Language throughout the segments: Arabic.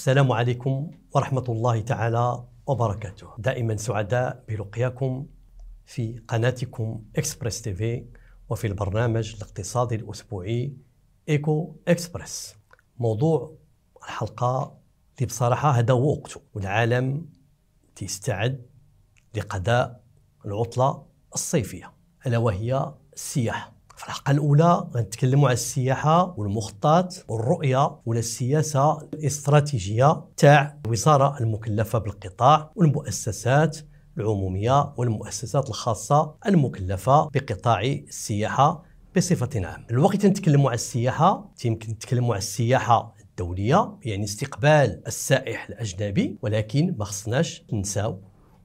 السلام عليكم ورحمة الله تعالى وبركاته دائما سعداء بلقياكم في قناتكم إكسبرس تيفي وفي البرنامج الاقتصادي الأسبوعي إيكو إكسبرس موضوع الحلقة اللي بصراحة هذا هو وقته والعالم تيستعد لقضاء العطلة الصيفية ألا وهي السياحة في الحلقة الأولى غنتكلموا على السياحة والمخطط والرؤية ولا السياسة الاستراتيجية تاع الوزارة المكلفة بالقطاع والمؤسسات العمومية والمؤسسات الخاصة المكلفة بقطاع السياحة بصفة عامة الوقت نتكلموا على السياحة يمكن نتكلموا على السياحة الدولية يعني استقبال السائح الأجنبي ولكن ما خصناش ننساو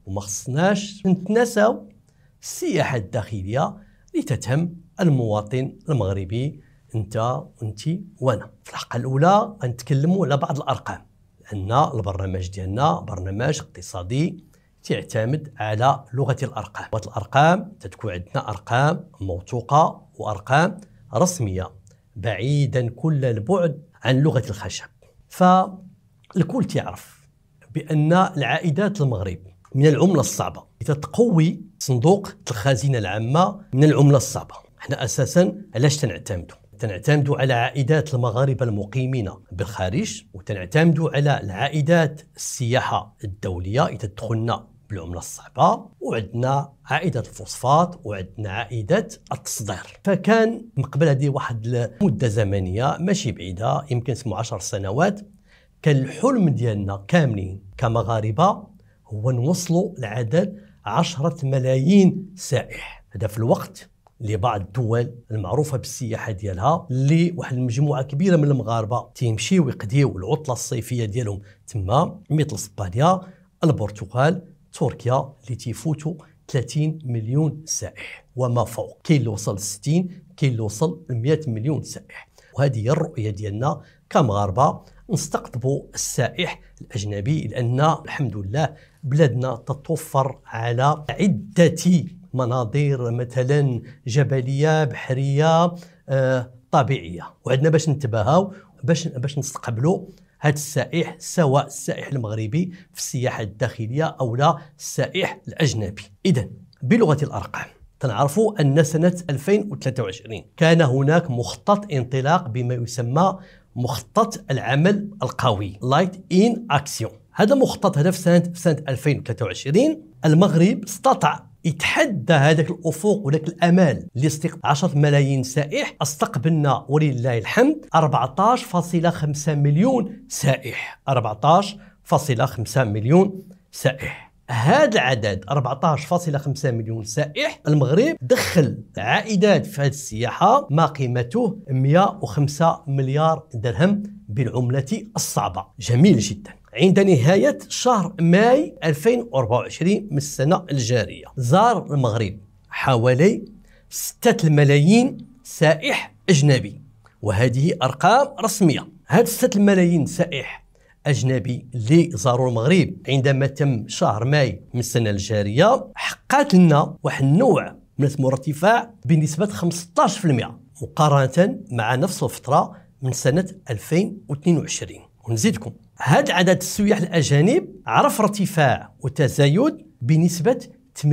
وما خصناش نتناساو السياحة الداخلية لتتم المواطن المغربي انت وانت وانا في الحلقه الاولى غنتكلموا على بعض الارقام لان البرنامج ديالنا برنامج اقتصادي تعتمد على لغه الارقام لغه الارقام تتكون عندنا ارقام موثوقه وارقام رسميه بعيدا كل البعد عن لغه الخشب فالكل تعرف بان العائدات المغرب من العمله الصعبه تتقوي صندوق الخزينه العامه من العمله الصعبه احنا اساسا علاش تنعتمدوا تنعتمدوا على عائدات المغاربه المقيمين بالخارج وتنعتمدوا على العائدات السياحه الدوليه اذا دخلنا بالعمله الصعبه وعندنا عائده الفوسفات وعندنا عائده التصدير فكان من قبل هذه واحد المده زمنيه ماشي بعيده يمكن اسمه 10 سنوات كان الحلم ديالنا كاملين كمغاربه هو نوصلوا لعدد 10 ملايين سائح هذا في الوقت لبعض الدول المعروفة بالسياحة ديالها اللي واحد المجموعة كبيرة من المغاربة تيمشيو ويقضيو العطلة الصيفية ديالهم تما مثل اسبانيا البرتغال تركيا اللي تيفوتوا 30 مليون سائح وما فوق كاين اللي وصل 60 كاين اللي وصل 100 مليون سائح وهذه هي الرؤية ديالنا كمغاربة نستقطبوا السائح الأجنبي لأن الحمد لله بلادنا تتوفر على عدة مناظير مثلا جبليه بحريه آه، طبيعيه وعندنا باش نتباهاو باش باش نستقبلوا هذا السائح سواء السائح المغربي في السياحه الداخليه او لا السائح الاجنبي اذا بلغه الارقام تنعرفوا أن سنة 2023 كان هناك مخطط انطلاق بما يسمى مخطط العمل القوي لايت إن أكسيون هذا مخطط هذا في سنة في سنة 2023 المغرب استطاع يتحدى هذاك الافق وذاك الامال لاستقطاب 10 ملايين سائح استقبلنا ولله الحمد 14.5 مليون سائح 14.5 مليون سائح هذا العدد 14.5 مليون سائح المغرب دخل عائدات في هذه السياحة ما قيمته 105 مليار درهم بالعملة الصعبة جميل جدا عند نهاية شهر ماي 2024 من السنة الجارية زار المغرب حوالي 6 ملايين سائح أجنبي وهذه أرقام رسمية هاد 6 ملايين سائح أجنبي اللي زاروا المغرب عندما تم شهر ماي من السنة الجارية حققت لنا واحد النوع من ثم ارتفاع بنسبة 15% مقارنة مع نفس الفترة من سنة 2022 ونزيدكم هاد عدد السياح الأجانب عرف ارتفاع وتزايد بنسبة 38%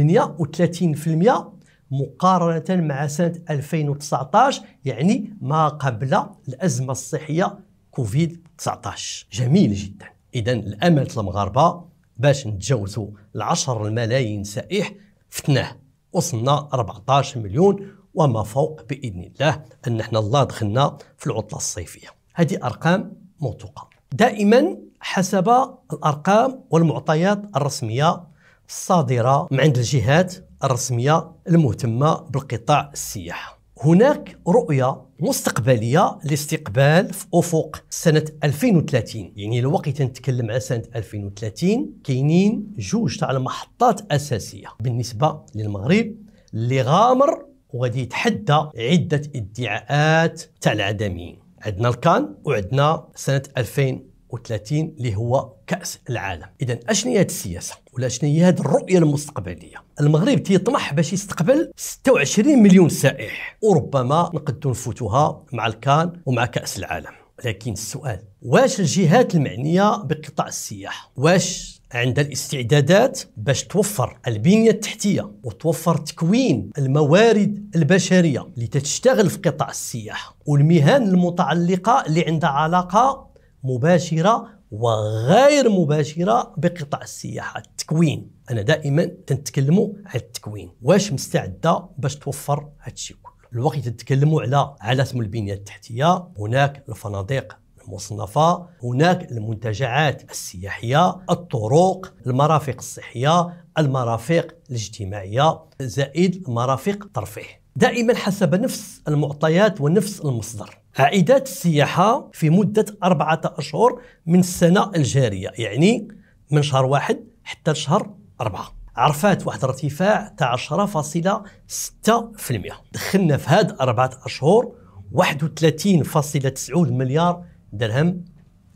مقارنة مع سنة 2019 يعني ما قبل الأزمة الصحية كوفيد 19 جميل جدا إذا الأمل المغاربة باش نتجاوزوا ال 10 ملايين سائح فتناه وصلنا 14 مليون وما فوق بإذن الله أن احنا الله دخلنا في العطلة الصيفية هذه أرقام موثوقة دائما حسب الارقام والمعطيات الرسميه الصادره من عند الجهات الرسميه المهتمه بالقطاع السياحه. هناك رؤية مستقبلية لاستقبال في أفق سنة 2030 يعني الوقت تنتكلم على سنة 2030 كاينين جوج تاع المحطات أساسية بالنسبة للمغرب اللي غامر وغادي يتحدى عدة ادعاءات تاع العدميين عندنا الكان وعندنا سنه 2030 اللي هو كاس العالم اذا اشنو هي السياسه ولا شنو هي هذه الرؤيه المستقبليه المغرب تيطمح باش يستقبل 26 مليون سائح وربما نقدر نفوتوها مع الكان ومع كاس العالم لكن السؤال واش الجهات المعنيه بقطاع السياحه واش عندها الاستعدادات باش توفر البنية التحتية وتوفر تكوين الموارد البشرية لتشتغل في قطاع السياحة والمهن المتعلقة اللي عندها علاقة مباشرة وغير مباشرة بقطاع السياحة التكوين أنا دائما تنتكلموا على التكوين واش مستعدة باش توفر هادشي كله الوقت تتكلموا على على اسم البنية التحتية هناك الفنادق المصنفة هناك المنتجعات السياحية الطرق المرافق الصحية المرافق الاجتماعية زائد مرافق الترفيه دائما حسب نفس المعطيات ونفس المصدر عائدات السياحة في مدة أربعة أشهر من السنة الجارية يعني من شهر واحد حتى شهر أربعة عرفات واحد الارتفاع تاع 10.6% دخلنا في هاد أربعة أشهر 31.9 مليار درهم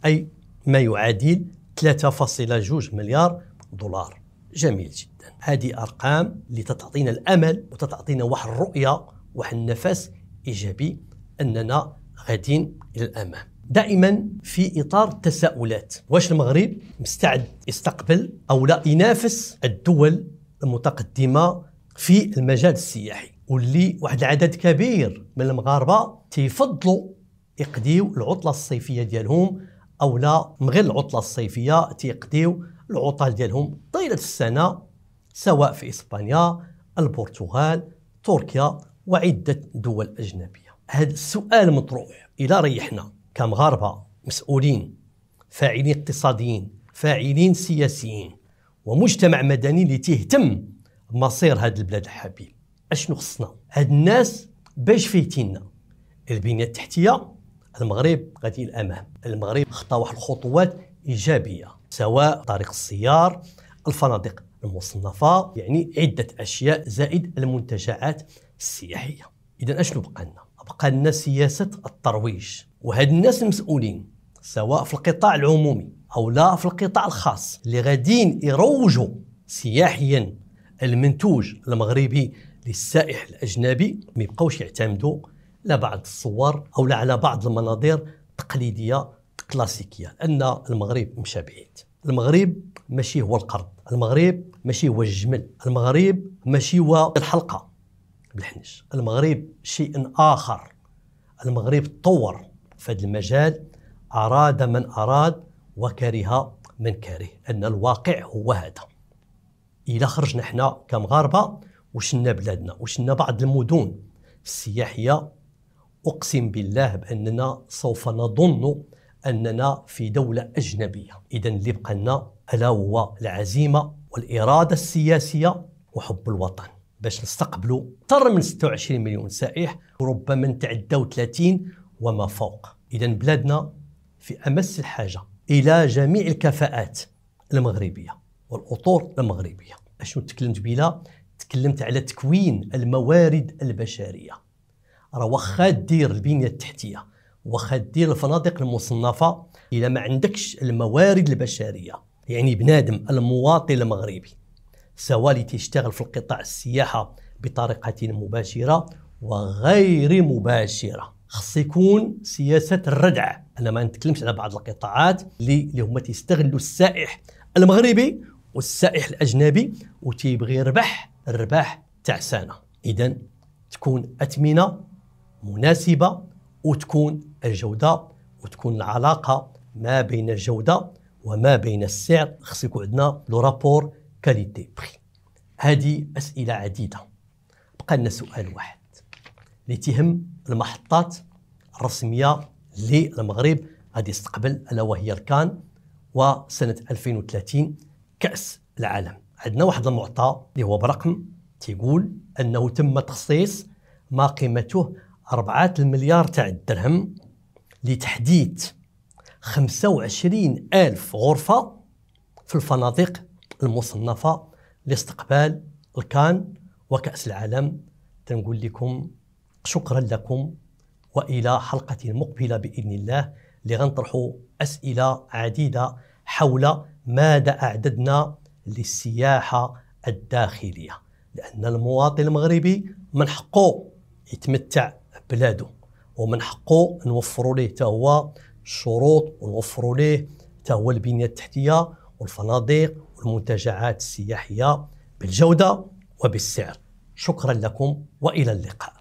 أي ما يعادل 3.2 مليار دولار جميل جدا هذه أرقام اللي تعطينا الأمل وتعطينا واحد الرؤية واحد النفس إيجابي أننا غادين إلى الأمام دائما في اطار التساؤلات واش المغرب مستعد يستقبل او لا ينافس الدول المتقدمه في المجال السياحي واللي واحد العدد كبير من المغاربه تيفضلوا يقديو العطله الصيفيه ديالهم او لا من غير العطله الصيفيه تيقديو العطل ديالهم طيله السنه سواء في اسبانيا البرتغال تركيا وعده دول اجنبيه هذا السؤال مطروح الى ريحنا كمغاربه مسؤولين فاعلين اقتصاديين فاعلين سياسيين ومجتمع مدني اللي تيهتم بمصير هذا البلاد الحبيب اشنو خصنا هاد الناس باش فيتينا البنيه التحتيه المغرب غادي الامام المغرب خطى واحد الخطوات ايجابيه سواء طريق السيار الفنادق المصنفه يعني عده اشياء زائد المنتجعات السياحيه اذا اشنو بقى لنا بقى لنا سياسه الترويج وهاد الناس المسؤولين سواء في القطاع العمومي او لا في القطاع الخاص اللي غاديين يروجوا سياحيا المنتوج المغربي للسائح الاجنبي ما يبقاوش يعتمدوا بعض الصور او على بعض المناظر تقليديه كلاسيكيه لان المغرب مشى بعيد المغرب ماشي هو القرض المغرب ماشي هو الجمل المغرب ماشي هو الحلقه بالحنش المغرب شيء اخر المغرب تطور في هذا المجال اراد من اراد وكره من كره ان الواقع هو هذا الى خرجنا احنا كمغاربه وشلنا بلادنا وشلنا بعض المدن السياحيه أقسم بالله بأننا سوف نظن أننا في دولة أجنبية إذا اللي بقى لنا ألا هو العزيمة والإرادة السياسية وحب الوطن باش نستقبلوا أكثر من 26 مليون سائح وربما نتعداو 30 وما فوق إذا بلادنا في أمس الحاجة إلى جميع الكفاءات المغربية والأطور المغربية أشنو تكلمت بلا تكلمت على تكوين الموارد البشريه راه واخا دير البنيه التحتيه واخا دير الفنادق المصنفه الا ما عندكش الموارد البشريه يعني بنادم المواطن المغربي سواء اللي تيشتغل في القطاع السياحه بطريقه مباشره وغير مباشره خص يكون سياسه الردع انا ما نتكلمش على بعض القطاعات اللي هما تيستغلوا السائح المغربي والسائح الاجنبي وتيبغي يربح الرباح تاع سنه اذا تكون اثمنه مناسبة وتكون الجودة وتكون العلاقة ما بين الجودة وما بين السعر خص يكون عندنا لو رابور كاليتي بخي هذه أسئلة عديدة بقى لنا سؤال واحد اللي تهم المحطات الرسمية للمغرب غادي يستقبل ألا وهي الكان وسنة 2030 كأس العالم عندنا واحد المعطى اللي هو برقم تيقول أنه تم تخصيص ما قيمته 4 المليار تاع الدرهم لتحديد 25 ألف غرفة في الفنادق المصنفة لاستقبال الكان وكأس العالم تنقول لكم شكرا لكم وإلى حلقة مقبلة بإذن الله لغنطرحوا أسئلة عديدة حول ماذا أعددنا للسياحة الداخلية لأن المواطن المغربي من حقه يتمتع بلاده ومن حقه نوفروا ليه حتى هو الشروط ونوفروا ليه حتى هو البنيه التحتيه والفنادق والمنتجعات السياحيه بالجوده وبالسعر شكرا لكم والى اللقاء